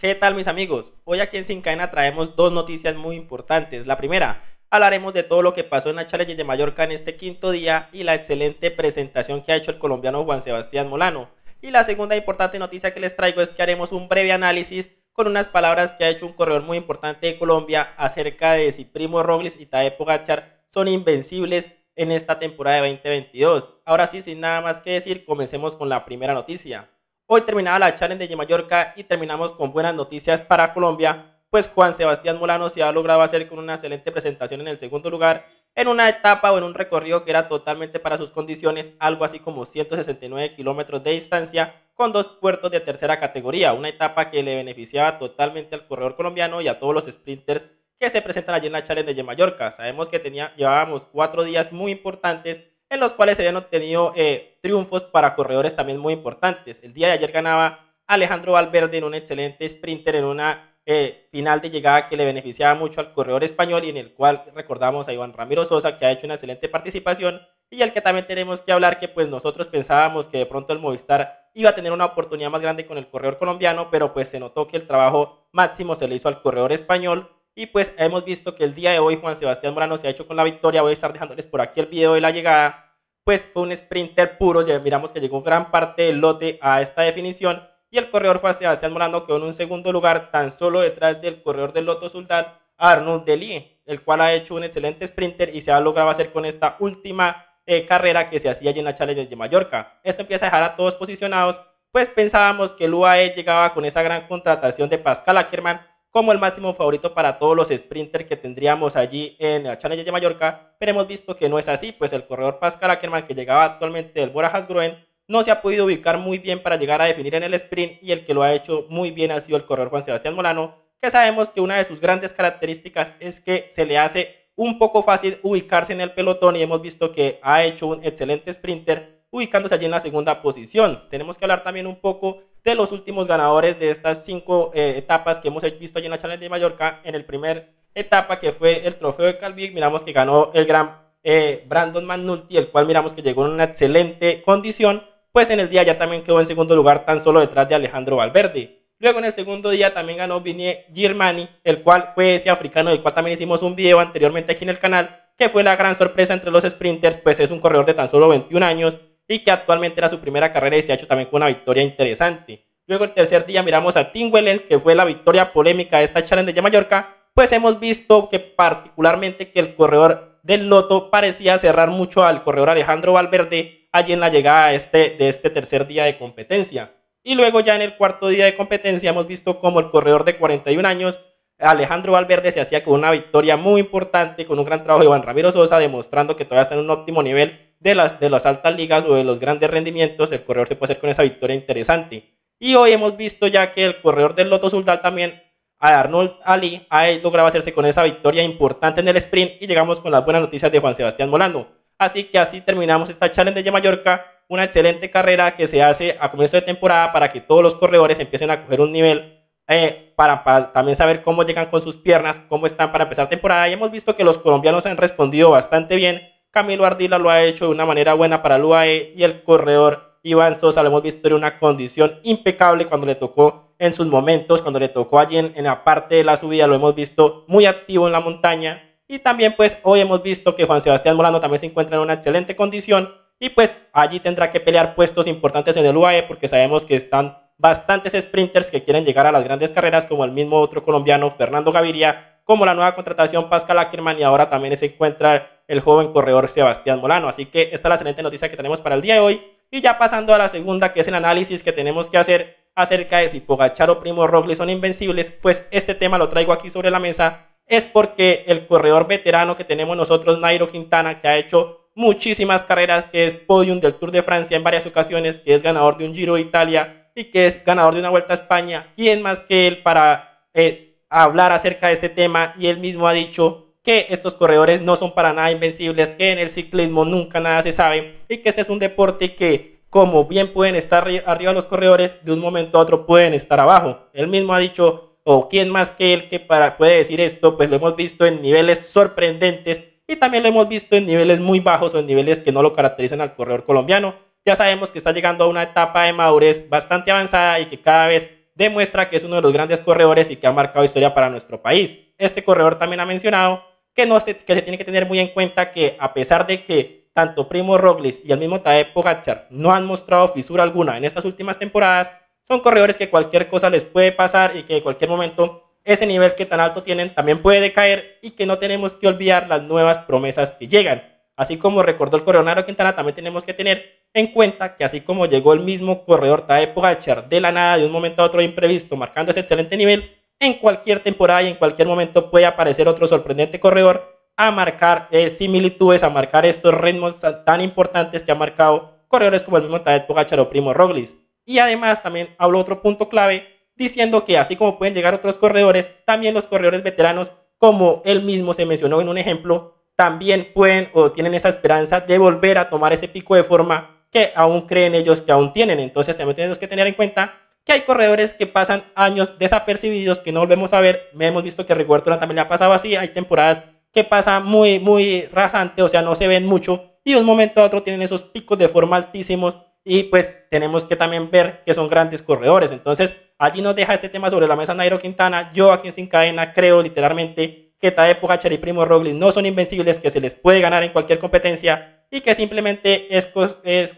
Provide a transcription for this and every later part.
¿Qué tal mis amigos? Hoy aquí en Sin traemos dos noticias muy importantes. La primera, hablaremos de todo lo que pasó en la Challenge de Mallorca en este quinto día y la excelente presentación que ha hecho el colombiano Juan Sebastián Molano. Y la segunda importante noticia que les traigo es que haremos un breve análisis con unas palabras que ha hecho un corredor muy importante de Colombia acerca de si Primo Robles y Tadej Pogacar son invencibles en esta temporada de 2022. Ahora sí, sin nada más que decir, comencemos con la primera noticia. Hoy terminaba la Challenge de Mallorca y terminamos con buenas noticias para Colombia, pues Juan Sebastián Molano se ha logrado hacer con una excelente presentación en el segundo lugar en una etapa o en un recorrido que era totalmente para sus condiciones, algo así como 169 kilómetros de distancia con dos puertos de tercera categoría, una etapa que le beneficiaba totalmente al corredor colombiano y a todos los sprinters que se presentan allí en la Challenge de Mallorca. Sabemos que tenía, llevábamos cuatro días muy importantes en los cuales se habían obtenido eh, triunfos para corredores también muy importantes. El día de ayer ganaba Alejandro Valverde en un excelente sprinter, en una eh, final de llegada que le beneficiaba mucho al corredor español y en el cual recordamos a Iván Ramiro Sosa que ha hecho una excelente participación y al que también tenemos que hablar que pues nosotros pensábamos que de pronto el Movistar iba a tener una oportunidad más grande con el corredor colombiano, pero pues se notó que el trabajo máximo se le hizo al corredor español y pues hemos visto que el día de hoy Juan Sebastián Morano se ha hecho con la victoria, voy a estar dejándoles por aquí el video de la llegada pues fue un sprinter puro, ya miramos que llegó gran parte del lote a esta definición y el corredor fue Sebastián Morando quedó en un segundo lugar tan solo detrás del corredor del Loto soldado, Arnold Delie, el cual ha hecho un excelente sprinter y se ha logrado hacer con esta última eh, carrera que se hacía allí en la Challenge de Mallorca. Esto empieza a dejar a todos posicionados, pues pensábamos que el UAE llegaba con esa gran contratación de Pascal Ackerman como el máximo favorito para todos los sprinters que tendríamos allí en la Challenge de Mallorca, pero hemos visto que no es así, pues el corredor Pascal Ackerman que llegaba actualmente del Borajas Groen no se ha podido ubicar muy bien para llegar a definir en el sprint y el que lo ha hecho muy bien ha sido el corredor Juan Sebastián Molano, que sabemos que una de sus grandes características es que se le hace un poco fácil ubicarse en el pelotón y hemos visto que ha hecho un excelente sprinter ubicándose allí en la segunda posición. Tenemos que hablar también un poco de los últimos ganadores de estas cinco eh, etapas que hemos visto allí en la Challenge de Mallorca. En el primer etapa que fue el trofeo de Calvi, miramos que ganó el gran eh, Brandon Manulti, el cual miramos que llegó en una excelente condición, pues en el día ya también quedó en segundo lugar tan solo detrás de Alejandro Valverde. Luego en el segundo día también ganó Vinnie Girmani, el cual fue ese africano del cual también hicimos un video anteriormente aquí en el canal, que fue la gran sorpresa entre los sprinters, pues es un corredor de tan solo 21 años y que actualmente era su primera carrera y se ha hecho también con una victoria interesante. Luego el tercer día miramos a Tim Wellens, que fue la victoria polémica de esta Challenge de Mallorca, pues hemos visto que particularmente que el corredor del Loto parecía cerrar mucho al corredor Alejandro Valverde allí en la llegada este, de este tercer día de competencia. Y luego ya en el cuarto día de competencia hemos visto como el corredor de 41 años Alejandro Valverde se hacía con una victoria muy importante, con un gran trabajo de Juan Ramiro Sosa, demostrando que todavía está en un óptimo nivel de las, de las altas ligas o de los grandes rendimientos, el corredor se puede hacer con esa victoria interesante. Y hoy hemos visto ya que el corredor del Loto Sultán también, a Arnold Ali, ha logrado hacerse con esa victoria importante en el sprint y llegamos con las buenas noticias de Juan Sebastián Molano. Así que así terminamos esta Challenge de Mallorca, una excelente carrera que se hace a comienzo de temporada para que todos los corredores empiecen a coger un nivel eh, para, también saber cómo llegan con sus piernas, cómo están para empezar temporada. Y hemos visto que los colombianos han respondido bastante bien Camilo Ardila lo ha hecho de una manera buena para el UAE y el corredor Iván Sosa lo hemos visto en una condición impecable cuando le tocó en sus momentos, cuando le tocó allí en, la parte de la subida, lo hemos visto muy activo en la montaña. Y también pues hoy hemos visto que Juan Sebastián Molano también se encuentra en una excelente condición y pues allí tendrá que pelear puestos importantes en el UAE porque sabemos que están bastantes sprinters que quieren llegar a las grandes carreras como el mismo otro colombiano Fernando Gaviria, como la nueva contratación Pascal Ackerman y ahora también se encuentra el joven corredor Sebastián Molano. Así que esta es la excelente noticia que tenemos para el día de hoy. Y ya pasando a la segunda, que es el análisis que tenemos que hacer acerca de si Pogachar o Primo Roglic son invencibles, pues este tema lo traigo aquí sobre la mesa, es porque el corredor veterano que tenemos nosotros, Nairo Quintana, que ha hecho muchísimas carreras, que es podium del Tour de Francia en varias ocasiones, que es ganador de un Giro de Italia y que es ganador de una Vuelta a España, ¿quién más que él para eh, hablar acerca de este tema? Y él mismo ha dicho que estos corredores no son para nada invencibles, que en el ciclismo nunca nada se sabe y que este es un deporte que como bien pueden estar arriba los corredores, de un momento a otro pueden estar abajo. Él mismo ha dicho, o quién más que él que para, puede decir esto, pues lo hemos visto en niveles sorprendentes y también lo hemos visto en niveles muy bajos o en niveles que no lo caracterizan al corredor colombiano. Ya sabemos que está llegando a una etapa de madurez bastante avanzada y que cada vez demuestra que es uno de los grandes corredores y que ha marcado historia para nuestro país. Este corredor también ha mencionado que, no se, que tiene que tener muy en cuenta que a pesar de que tanto Primo Roglic y el mismo Tadej Pogacar no han mostrado fisura alguna en estas últimas temporadas, son corredores que cualquier cosa les puede pasar y que en cualquier momento ese nivel que tan alto tienen también puede decaer y que no tenemos que olvidar las nuevas promesas que llegan. Así como recordó el coronado Quintana, también tenemos que tener en cuenta que así como llegó el mismo corredor Tadej Pogacar de la nada, de un momento a otro imprevisto, marcando ese excelente nivel, en cualquier temporada y en cualquier momento puede aparecer otro sorprendente corredor a marcar eh, similitudes, a marcar estos ritmos tan importantes que ha marcado corredores como el mismo Tadej Pogacar o Primo Roglic. Y además también habló otro punto clave diciendo que así como pueden llegar otros corredores, también los corredores veteranos, como él mismo se mencionó en un ejemplo, también pueden o tienen esa esperanza de volver a tomar ese pico de forma que aún creen ellos que aún tienen. Entonces también tenemos que tener en cuenta que hay corredores que pasan años desapercibidos, que no volvemos a ver. Me hemos visto que Rigoberto también le ha pasado así. Hay temporadas que pasa muy, muy rasante, o sea, no se ven mucho. Y de un momento a otro tienen esos picos de forma altísimos. Y pues tenemos que también ver que son grandes corredores. Entonces, allí nos deja este tema sobre la mesa Nairo Quintana. Yo aquí en Sin Cadena creo literalmente que Tadej Pogacar y Primo Roglic no son invencibles, que se les puede ganar en cualquier competencia y que simplemente es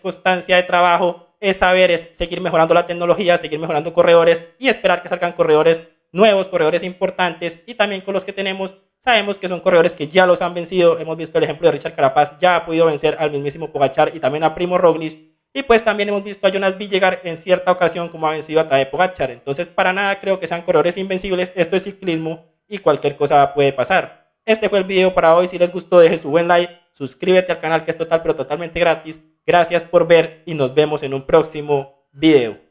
constancia de trabajo es saber, es seguir mejorando la tecnología, seguir mejorando corredores y esperar que salgan corredores nuevos, corredores importantes y también con los que tenemos, sabemos que son corredores que ya los han vencido. Hemos visto el ejemplo de Richard Carapaz, ya ha podido vencer al mismísimo Pogachar y también a Primo Roglic. Y pues también hemos visto a Jonas llegar en cierta ocasión como ha vencido a Tadej Pogachar. Entonces, para nada creo que sean corredores invencibles. Esto es ciclismo y cualquier cosa puede pasar. Este fue el video para hoy. Si les gustó, dejen su buen like, suscríbete al canal que es total pero totalmente gratis Gracias por ver y nos vemos en un próximo video.